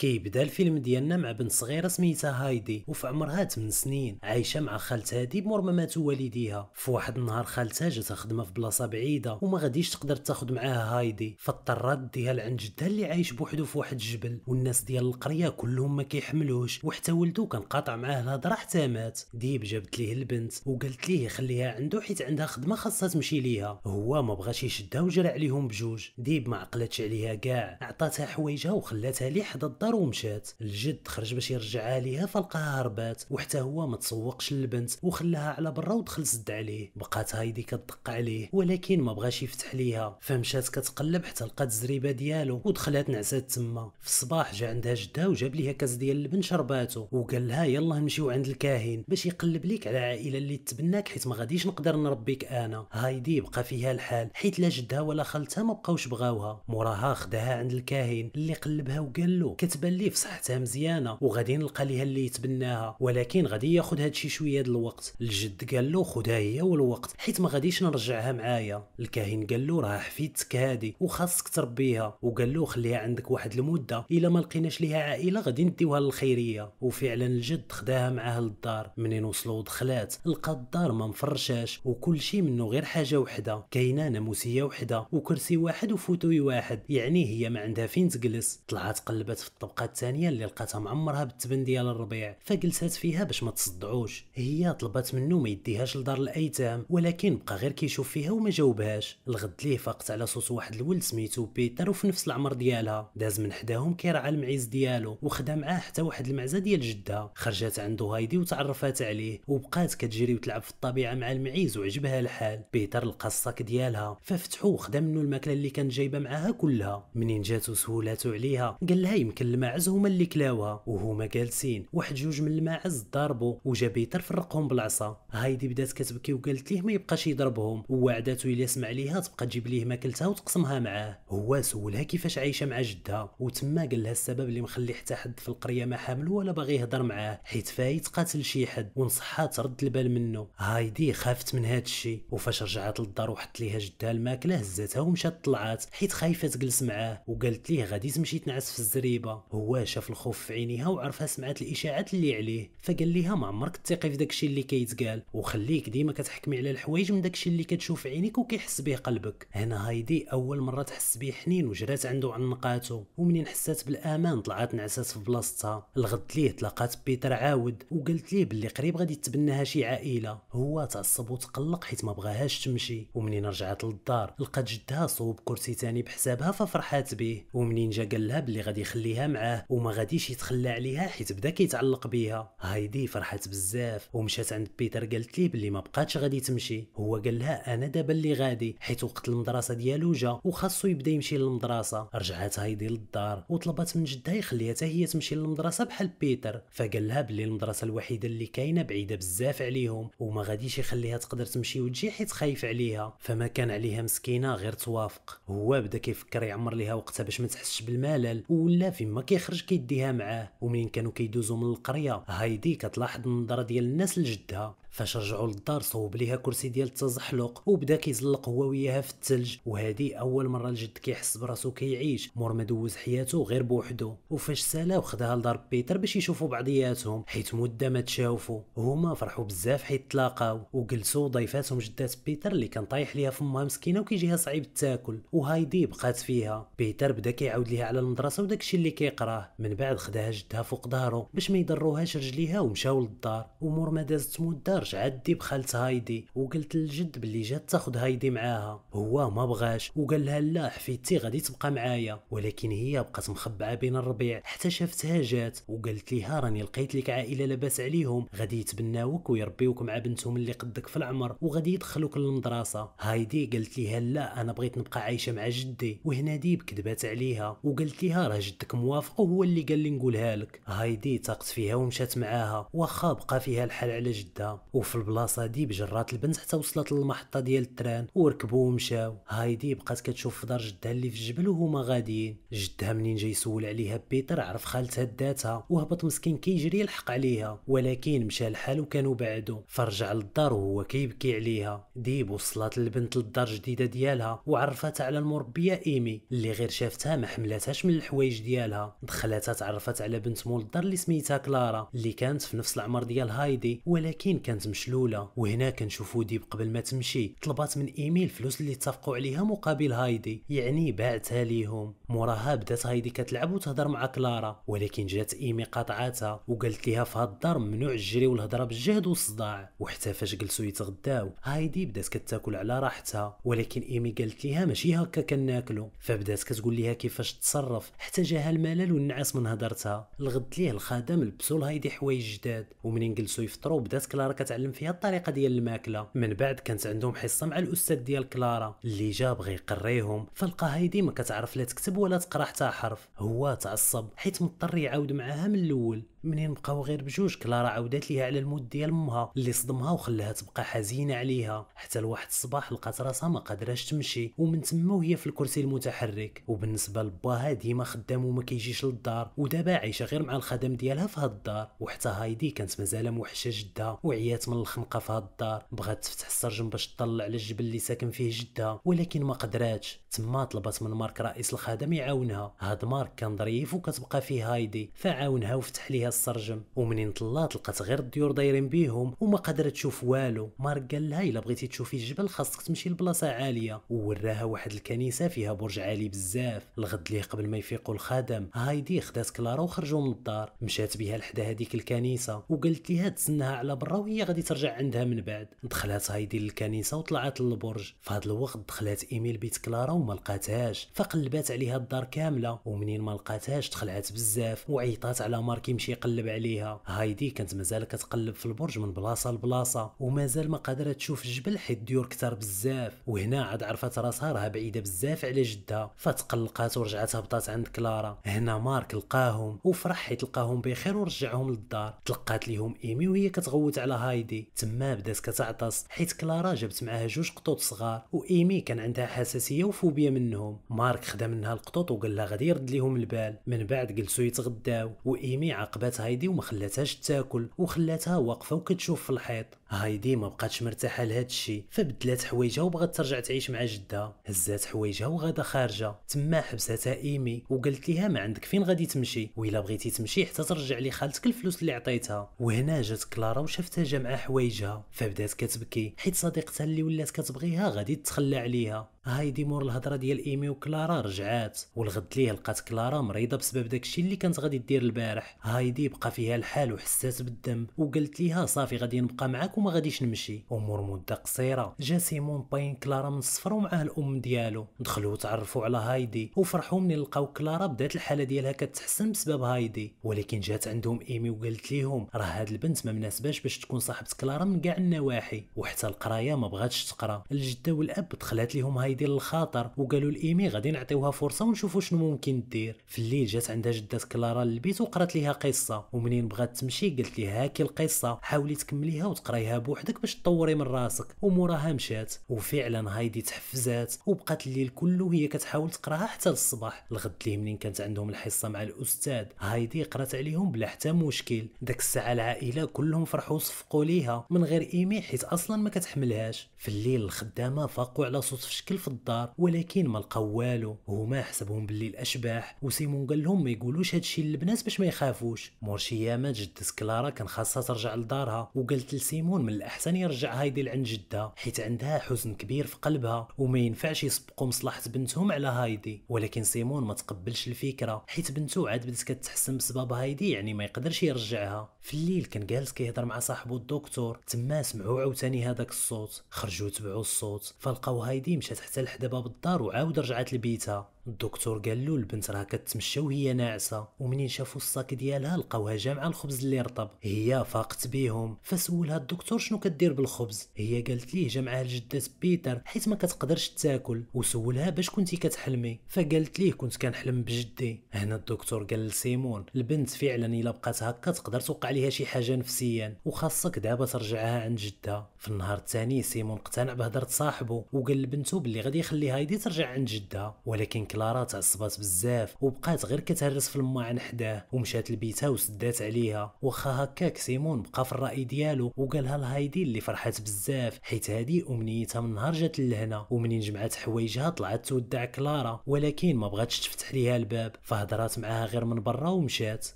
كيبدا الفيلم ديالنا مع بنت صغيره سميتها هايدي وفي عمرها 8 سنين عايشه مع خالتها دي مور ما ماتوا والديها في واحد النهار خالتها جاتها خدمه في بلاصه بعيده وما غاديش تقدر تاخذ معاها هايدي فاضطرات ديها لعند جدها اللي عايش بوحدو في واحد الجبل والناس ديال القريه كلهم ما كيحملوش وحتى ولدو كان قاطع معاه الهضره حتى مات ديب جابت ليه البنت وقالت ليه خليها عنده حيت عندها خدمه خاصها تمشي ليها هو ما بغاش يشدها وجرى عليهم بجوج ديب ما عقلتش عليها كاع عطاتها حوايجها وخلاتها ليه حدا الدار الدار ومشات الجد خرج باش يرجعها ليها فلقاها هربات وحتى هو ما تسوقش للبنت وخلاها على برا ودخل سد عليه بقات هايدي كتدق عليه ولكن ما بغاش يفتح ليها فمشات كتقلب حتى لقات الزريبه ديالو ودخلات نعسات تما في الصباح جا عندها جدها وجاب ليها كاس ديال اللبن شرباتو وقال لها يلا نمشيو عند الكاهن باش يقلب ليك على عائله اللي تبناك حيت ما غاديش نقدر نربيك انا هايدي بقى فيها الحال حيت لا جدها ولا خالتها ما بقاوش بغاوها موراها خداها عند الكاهن اللي قلبها وقال له كتب كتبان ليه في صحتها مزيانه وغادي نلقى ليها اللي يتبناها ولكن غادي ياخذ هادشي شويه ديال الوقت الجد قال له خذها هي والوقت حيت ما غاديش نرجعها معايا الكاهن قال له راه حفيدتك هادي وخاصك تربيها وقال له خليها عندك واحد المده الا ما لقيناش ليها عائله غادي نديوها للخيريه وفعلا الجد خداها معاه للدار منين وصلوا ودخلات لقى الدار ما مفرشاش وكل شيء منه غير حاجه وحده كاينه ناموسيه وحده وكرسي واحد وفوتوي واحد يعني هي ما عندها فين تجلس طلعت قلبت في الطب الاوقات الثانيه اللي لقاتها معمرها بالتبن ديال الربيع فجلست فيها باش ما تصدعوش هي طلبت منه ما يديهاش لدار الايتام ولكن بقى غير كيشوف فيها وما جاوبهاش الغد ليه فاقت على صوت واحد الولد سميتو بيتر وفي نفس العمر ديالها داز من حداهم كيرعى المعيز ديالو وخدا معاه حتى واحد المعزه ديال جدها خرجت عنده هايدي وتعرفات عليه وبقات كتجري وتلعب في الطبيعه مع المعيز وعجبها الحال بيتر لقى الصاك ديالها ففتحو وخدا منه الماكله اللي كانت جايبه معاها كلها منين جاتو سولاتو عليها قال لها يمكن الماعز هما اللي كلاوها وهما جالسين واحد جوج من الماعز ضربو وجاب طرف بالعصا هايدي بدات كتبكي وقالت ليه ما يبقاش يضربهم ووعداتو الا سمع ليها تبقى تجيب ليه ماكلتها وتقسمها معاه هو سولها كيفاش عايشه مع جدها وتما قال لها السبب اللي مخلي حتى حد في القريه ما حامل ولا باغي يهضر معاه حيت فايت قاتل شي حد ونصحها ترد البال منه هايدي خافت من هاد الشي وفاش رجعت للدار وحط ليها جدها الماكله هزاتها ومشات طلعات حيت خايفه تجلس معاه وقالت ليه غادي تمشي تنعس في الزريبه هو شاف الخوف في عينيها وعرفها سمعت الاشاعات اللي عليه فقال لها ما عمرك تثقي في داكشي اللي كيتقال وخليك ديما كتحكمي على الحوايج من داكشي اللي كتشوف عينيك وكيحس به قلبك هنا هايدي اول مره تحس به حنين وجرات عنده عن نقاته ومنين حسات بالامان طلعت نعسات في بلاصتها الغد ليه تلاقات بيتر عاود وقالت ليه باللي قريب غادي تبناها شي عائله هو تعصب وتقلق حيت ما بغاهاش تمشي ومنين رجعت للدار لقات جدها صوب كرسي تاني بحسابها ففرحات به ومنين جا قال لها باللي غادي يخليها معاه وما غاديش يتخلى عليها حيت بدا كيتعلق بيها هايدي فرحت بزاف ومشات عند بيتر قالت ليه بلي ما بقاتش غادي تمشي هو قال لها انا دابا اللي غادي حيت وقت المدرسه ديالو جا وخاصو يبدا يمشي للمدرسه رجعت هايدي للدار وطلبت من جدها يخليها حتى هي تمشي للمدرسه بحال بيتر فقال لها بلي المدرسه الوحيده اللي كاينه بعيده بزاف عليهم وما غاديش يخليها تقدر تمشي وتجي حيت خايف عليها فما كان عليها مسكينه غير توافق هو بدا كيفكر يعمر ليها وقتها باش ما تحسش بالملل ولا فيما كيخرج كيديها معاه ومنين كانوا كيدوزوا من القريه هايدي كتلاحظ النظره ديال الناس لجدها فاش رجعوا للدار صوب ليها كرسي ديال التزحلق وبدا كيزلق هو وياها في الثلج وهذه اول مره الجد كيحس براسو كيعيش مور ما دوز حياته غير بوحدو وفاش سالا وخداها لدار بيتر باش يشوفوا بعضياتهم حيت مده ما تشافوا هما فرحوا بزاف حيت تلاقاو وجلسوا ضيفاتهم جدات بيتر اللي كان طايح ليها فمها مسكينه وكيجيها صعيب التاكل وهايدي بقات فيها بيتر بدا كيعاود ليها على المدرسه وداكشي اللي كيقراه من بعد خداها جدها فوق ظهره باش ما يضروهاش رجليها ومشاو للدار ومور ما دازت مده رجعت دي بخالت هايدي وقلت للجد بلي جات تاخد هايدي معاها هو ما بغاش وقال لها لا حفيدتي غادي تبقى معايا ولكن هي بقات مخبعه بين الربيع حتى شافتها جات وقالت ليها راني لقيت لك عائله لاباس عليهم غادي يتبناوك ويربيوك مع بنتهم اللي قدك في العمر وغادي يدخلوك للمدرسه هايدي قالت ليها لا انا بغيت نبقى عايشه مع جدي وهنا ديب كذبات عليها وقالت ليها راه جدك موافق وهو اللي قال لي نقولها لك هايدي تاقت فيها ومشات معاها واخا بقى فيها الحال على جدها وفي البلاصه دي بجرات البنت حتى وصلت للمحطه ديال التران وركبوا ومشاو هايدي بقات كتشوف في دار جدها اللي في الجبل وهما غاديين جدها منين جاي يسول عليها بيتر عرف خالتها داتها وهبط مسكين كيجري يلحق عليها ولكن مشى الحال وكانوا بعدو فرجع للدار وهو كيبكي عليها ديب وصلت البنت للدار الجديده ديالها وعرفتها على المربيه ايمي اللي غير شافتها ما حملاتهاش من الحوايج ديالها دخلتها تعرفت على بنت مول الدار اللي سميتها كلارا اللي كانت في نفس العمر ديال هايدي ولكن كانت كانت مشلوله وهنا كنشوفو ديب قبل ما تمشي طلبات من ايميل الفلوس اللي اتفقوا عليها مقابل هايدي يعني باعتها ليهم موراها بدات هايدي كتلعب وتهضر مع كلارا ولكن جات ايمي قاطعاتها وقالت ليها في هاد الدار ممنوع الجري والهضره بالجهد والصداع وحتى فاش جلسوا يتغداو هايدي بدات كتاكل على راحتها ولكن ايمي قالت ليها ماشي هكا كناكلو فبدات كتقول ليها كيفاش تتصرف حتى جاها الملل والنعاس من هضرتها الغد ليه الخادم لبسوا لهايدي حوايج جداد ومنين جلسوا يفطروا بدات كلارا كتعلم فيها الطريقه ديال الماكله من بعد كانت عندهم حصه مع الاستاذ ديال كلارا اللي جا بغى يقريهم فلقى هايدي ما كتعرف لا تكتب ولا تقرا حتى حرف هو تعصب حيت مضطر يعاود معاها من الاول منين بقاو غير بجوج كلارا عاودات ليها على الموت ديال امها اللي صدمها وخلاها تبقى حزينه عليها حتى لواحد الصباح لقات راسها ما قادراش تمشي ومن تما وهي في الكرسي المتحرك وبالنسبه لباها ديما خدام وما كيجيش للدار ودابا عايشه غير مع الخدم ديالها في هاد الدار وحتى هايدي كانت مازال موحشه جدها وعيات من الخنقه في هاد الدار بغات تفتح السرجم باش تطلع على الجبل اللي ساكن فيه جدها ولكن ما قدراتش تما طلبت من مارك رئيس الخدم يعاونها هاد مارك كان ظريف وكتبقى فيه هايدي فعاونها وفتح ليها السرجم ومنين طلعت لقات غير الديور دايرين بيهم وما قدرت تشوف والو مارك قال لها الا بغيتي تشوفي الجبل خاصك تمشي لبلاصه عاليه ووراها واحد الكنيسه فيها برج عالي بزاف الغد ليه قبل ما يفيقوا الخادم هايدي خدات كلارا وخرجوا من الدار مشات بها لحدا هذيك الكنيسه وقالت ليها تسناها على برا وهي غادي ترجع عندها من بعد دخلات هايدي للكنيسه وطلعت للبرج في هذا الوقت دخلات ايميل بيت كلارا وما لقاتهاش فقلبات عليها الدار كامله ومنين ما لقاتهاش تخلعت بزاف وعيطات على مارك يمشي يقلب عليها هايدي كانت مازال كتقلب في البرج من بلاصه لبلاصه ومازال ما قادره تشوف الجبل حيت الديور كثار بزاف وهنا عاد عرفت راسها راه بعيده بزاف على جدها فتقلقات ورجعت هبطات عند كلارا هنا مارك لقاهم وفرح حيت لقاهم بخير ورجعهم للدار تلقات ليهم ايمي وهي كتغوت على هايدي تما بدات كتعطس حيت كلارا جابت معاها جوج قطوط صغار وايمي كان عندها حساسيه وفوبيا منهم مارك خدا منها القطوط وقال لها غادي يرد ليهم البال من بعد جلسوا يتغداو وايمي عاقبات خلات هايدي وما خلاتهاش تاكل وخلاتها واقفه وكتشوف في الحيط هايدي ما بقاتش مرتاحه لهذا الشيء فبدلات حوايجها وبغات ترجع تعيش مع جدها هزات حوايجها وغادا خارجه تما حبستها ايمي وقالت ليها ما عندك فين غادي تمشي ويلا بغيتي تمشي حتى ترجع لي خالتك الفلوس اللي عطيتها وهنا جات كلارا وشافتها جامعه حوايجها فبدات كتبكي حيت صديقتها اللي ولات كتبغيها غادي تتخلى عليها هايدي مور الهضره ديال ايمي وكلارا رجعات والغد ليه لقات كلارا مريضه بسبب داكشي اللي كانت غادي دير البارح هايدي بقى فيها الحال وحسات بالذنب وقالت ليها صافي غادي نبقى معاك وما غاديش نمشي امور مده قصيره جا سيمون باين كلارا من الصفر ومعاه الام ديالو دخلوا وتعرفوا على هايدي وفرحوا ملي لقاو كلارا بدات الحاله ديالها كتحسن بسبب هايدي ولكن جات عندهم ايمي وقالت ليهم راه هاد البنت ما مناسباش باش تكون صاحبه كلارا من كاع النواحي وحتى القرايه ما بغاتش تقرا الجده والاب دخلات ليهم هايدي يدير الخاطر وقالوا لايمي غادي نعطيوها فرصه ونشوفوا شنو ممكن دير في الليل جات عندها جده كلارا للبيت وقرات ليها قصه ومنين بغات تمشي قالت ليها هاكي القصه حاولي تكمليها وتقرايها بوحدك باش تطوري من راسك وموراها مشات وفعلا هايدي تحفزات وبقات الليل كله هي كتحاول تقراها حتى للصباح الغد ليه منين كانت عندهم الحصه مع الاستاذ هايدي قرات عليهم بلا حتى مشكل داك الساعه العائله كلهم فرحوا صفقوا ليها من غير ايمي حيت اصلا ما كتحملهاش في الليل الخدامه فاقوا على صوت في شكل في الدار ولكن ما لقاو والو هما حسبهم باللي الاشباح وسيمون قال لهم ما يقولوش هادشي للبنات باش ما يخافوش مورشيا ما جدت كلارا كان خاصها ترجع لدارها وقالت لسيمون من الاحسن يرجع هايدي لعند جدها حيت عندها حزن كبير في قلبها وما ينفعش يسبقوا مصلحه بنتهم على هايدي ولكن سيمون ما تقبلش الفكره حيت بنته عاد بدات كتحسن بسبب هايدي يعني ما يقدرش يرجعها في الليل كان جالس كيهضر مع صاحبو الدكتور تما سمعوا عاوتاني هذاك الصوت خرجوا تبعوا الصوت فلقاو هايدي مشات حتى لحد باب الدار وعاود رجعت لبيتها الدكتور قال له البنت راه كتمشى وهي ناعسه ومنين شافوا الصاك ديالها لقاوها جامعه الخبز اللي رطب هي فاقت بيهم فسولها الدكتور شنو كدير بالخبز هي قالت ليه جمعها لجدة بيتر حيت ما كتقدرش تاكل وسولها باش كنتي كتحلمي فقالت ليه كنت كنحلم بجدي هنا الدكتور قال لسيمون البنت فعلا الا بقات هكا تقدر توقع ليها شي حاجه نفسيا وخاصك دابا ترجعها عند جدها في النهار الثاني سيمون اقتنع بهضره صاحبه وقال لبنته بلي غادي يخليها يدي ترجع عند جدها ولكن كلارا تعصبات بزاف وبقات غير كتهرس في الماعن حداه ومشات لبيتها وسدات عليها واخا هكاك سيمون بقى في الراي ديالو وقالها لهايدي اللي فرحات بزاف حيت هادي امنيتها من نهار جات لهنا ومنين جمعات حوايجها طلعت تودع كلارا ولكن ما بغاتش تفتح ليها الباب فهضرات معاها غير من برا ومشات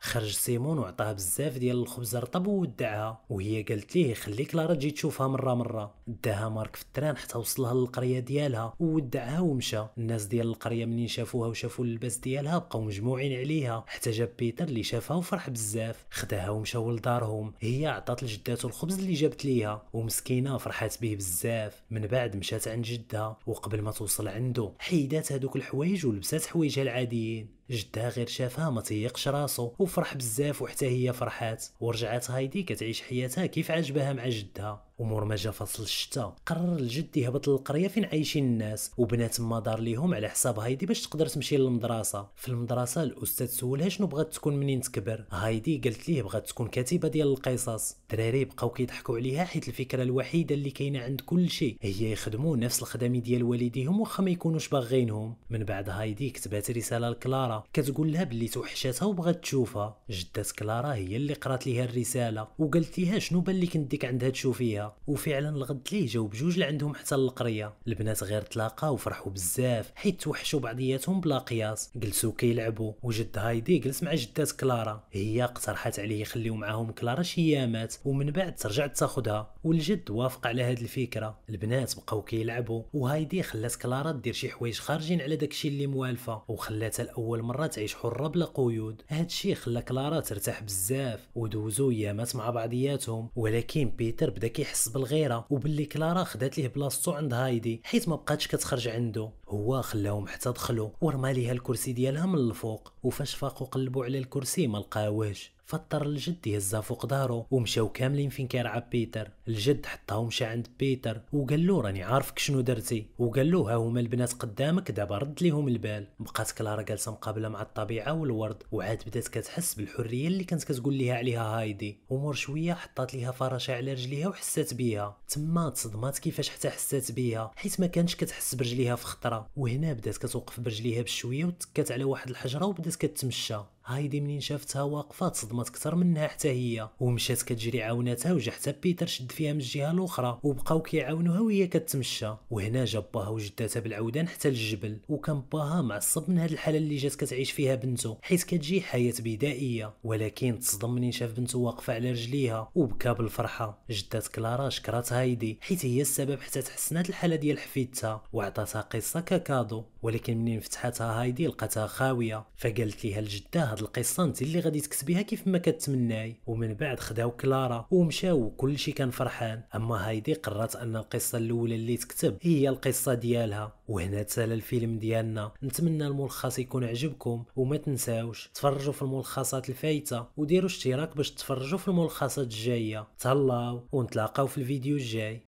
خرج سيمون وعطاها بزاف ديال الخبز رطب وودعها وهي قالت ليه خلي كلارا تجي تشوفها مره مره داها مارك في التران حتى وصلها للقريه ديالها وودعها ومشى الناس ديال القريه من منين شافوها وشافوا اللباس ديالها بقاو مجموعين عليها حتى جاب بيتر اللي شافها وفرح بزاف خداها ومشاو لدارهم هي عطات لجداتو الخبز اللي جابت ليها ومسكينه فرحات به بزاف من بعد مشات عند جدها وقبل ما توصل عنده حيدات هذوك الحوايج ولبسات حوايجها العاديين جدها غير شافها ما تيقش راسو وفرح بزاف وحتى هي فرحات ورجعت هايدي كتعيش حياتها كيف عجبها مع جدها ومور ما جا فصل الشتاء قرر الجد يهبط للقريه فين عايشين الناس وبنات ما دار ليهم على حساب هايدي باش تقدر تمشي للمدرسه في المدرسه الاستاذ سولها شنو بغات تكون منين تكبر هايدي قالت ليه بغات تكون كاتبه ديال القصص الدراري بقاو كيضحكوا عليها حيت الفكره الوحيده اللي كاينه عند كل شيء هي يخدموا نفس الخدمه ديال والديهم واخا ما يكونوش باغينهم من بعد هايدي كتبات رساله لكلارا لينا كتقول لها بلي توحشاتها وبغات تشوفها جدات كلارا هي اللي قرات ليها الرساله وقالت ليها شنو بان لك نديك عندها تشوفيها وفعلا الغد ليه جاوب جوج لعندهم حتى القريه البنات غير تلاقاو وفرحوا بزاف حيت توحشوا بعضياتهم بلا قياس جلسوا كيلعبوا وجد هايدي جلس مع جدات كلارا هي اقترحت عليه يخليو معاهم كلارا شي ايامات ومن بعد ترجع تاخذها والجد وافق على هذه الفكره البنات بقاو كيلعبوا وهايدي خلات كلارا دير شي حوايج خارجين على داكشي اللي موالفه وخلاتها الاول المره تعيش حره بلا قيود هادشي خلى كلارا ترتاح بزاف ودوزو ايامات مع بعضياتهم ولكن بيتر بدا كيحس بالغيره وباللي كلارا خدات ليه بلاصتو عند هايدي حيت ما بقاتش كتخرج عنده هو خلاهم حتى دخلوا ورمى ليها الكرسي ديالها من الفوق وفاش فاقوا قلبوا على الكرسي ما لقاوهش فاضطر الجد يهزها فوق دارو ومشاو كاملين فين كيرعى بيتر الجد حطها ومشى عند بيتر وقال له راني عارفك شنو درتي وقال له ها هما البنات قدامك دابا رد ليهم البال بقات كلارا جالسه مقابله مع الطبيعه والورد وعاد بدات كتحس بالحريه اللي كانت كتقول ليها عليها هايدي ومور شويه حطات ليها فراشه على رجليها وحسات بيها تما تصدمات كيفاش حتى حسات بيها حيت ما كانش كتحس برجليها في خطره وهنا بدات كتوقف برجليها بشويه وتكات على واحد الحجره وبدات كتمشى هايدي منين شافتها واقفة تصدمت كتر منها حتى هي ومشات كتجري عاوناتها وجا حتى بيتر شد فيها من الجهة الأخرى وبقاو كيعاونوها وهي كتمشى وهنا جا باها وجداتها بالعودان حتى للجبل وكان باها معصب من هاد الحالة اللي جات كتعيش فيها بنته حيت كتجي حياة بدائية ولكن تصدم منين شاف بنته واقفة على رجليها وبكى بالفرحة جدات كلارا شكرات هايدي حيت هي السبب حتى تحسنات الحالة ديال حفيدتها وعطاتها قصة ككادو ولكن منين فتحتها هايدي لقاتها خاوية فقالت ليها الجدة هاد القصه انت اللي غادي تكتبيها كيف ما كتمناي ومن بعد خداو كلارا ومشاو كلشي كان فرحان اما هايدي قررت ان القصه الاولى اللي تكتب هي القصه ديالها وهنا تسال الفيلم ديالنا نتمنى الملخص يكون عجبكم وما تنساوش تفرجوا في الملخصات الفايته وديروا اشتراك باش تفرجوا في الملخصات الجايه تهلاو ونتلاقاو في الفيديو الجاي